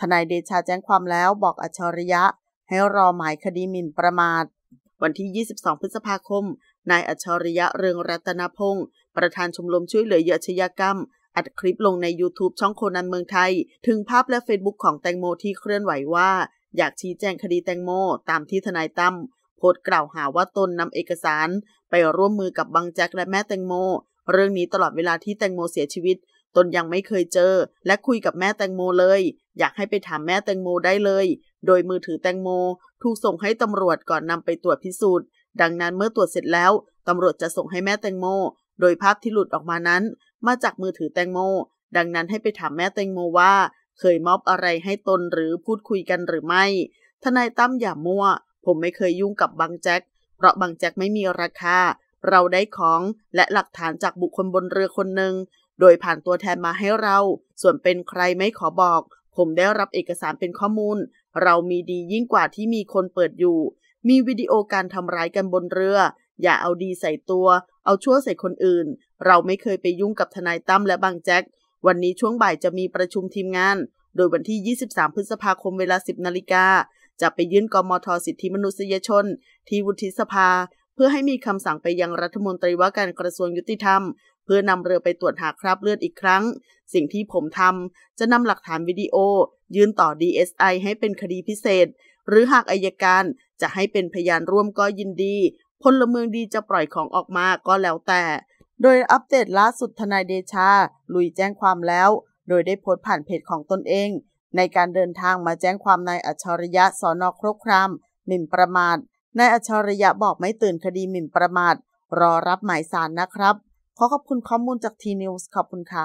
ทนายเดชาแจ้งความแล้วบอกอัจฉริยะ ให้รอหมายคดีหมิ่นประมาทวันที่ 22 พฤษภาคม นายอัจฉริยะเรืองรัตนพงศ์ประธานชมรมช่วยเหลือเหยื่ออาชญากรรม อัดคลิปลงใน YouTube ช่องโคนันเมืองไทย ถึงภาพและ Facebook ของแตงโมที่เคลื่อนไหวว่า อยากชี้แจงคดีแตงโม ตามที่ทนายตั้มโพสต์กล่าวหาว่าตนนำเอกสาร ไปร่วมมือกับบังแจ็คและแม่แตงโม เรื่องนี้ตลอดเวลาที่แตงโมเสียชีวิตตนยังไม่เคยเจอ และคุยกับแม่แตงโมเลย อยากให้ไปถามแม่แตงโมได้เลย โดยมือถือแตงโม ถูกส่งให้ตำรวจก่อนนำไปตรวจพิสูจน์ ดังนั้นเมื่อตรวจเสร็จแล้ว ตำรวจจะส่งให้แม่แตงโม โดยภาพที่หลุดออกมานั้น มาจากมือถือแตงโม ดังนั้นให้ไปถามแม่แตงโมว่า เคยมอบอะไรให้ตนหรือพูดคุยกันหรือไม่ ทนายตั้มอย่ามั่วผมไม่เคยยุ่งกับบังแจ็คเพราะบังแจ็คไม่มีราคาเราได้ของและหลักฐานจากบุคคลบนเรือคนหนึ่งโดยผ่านตัวแทนมาให้เรา ส่วนเป็นใครไม่ขอบอก ผมได้รับเอกสารเป็นข้อมูล เรามีดียิ่งกว่าที่มีคนเปิดอยู่ มีวิดีโอการทำร้ายกันบนเรือ อย่าเอาดีใส่ตัว เอาชั่วใส่คนอื่น เราไม่เคยไปยุ่งกับทนายตั้มและบางแจ็ค วันนี้ช่วงบ่ายจะมีประชุมทีมงาน โดยวันที่ 23 พฤษภาคมเวลา 10 นาฬิกา จะไปยื่นกมทสิทธิมนุษยชน ที่วุฒิสภาพื่อให้มีคำสั่งไปยังรัฐมนตรีว่าการกระทรวงยุติธรรม เพื่อนำเรือไปตรวจหาคราบเลือดอีกครั้ง สิ่งที่ผมทำ จะนำหลักฐานวิดีโอ ยื่นต่อ DSI ให้เป็นคดีพิเศษ หรือหากอายการจะให้เป็นพยานร่วมก็ยินดี พลเมืองดีจะปล่อยของออกมาก็แล้วแต่ โดยอัปเดตล่าสุดทนายเดชา ลุยแจ้งความแล้ว โดยได้โพสต์ผ่านเพจของตนเอง ในการเดินทางมาแจ้งความนายอัจฉริยะสอนอครกครามหมิ่นประมาทนายอัจฉริยะบอกไม่ตื่นคดีหมิ่นประมาท รอรับหมายสารนะครับ ขอขอบคุณข้อมูลจากทีนิวส์ขอบคุณค่ะ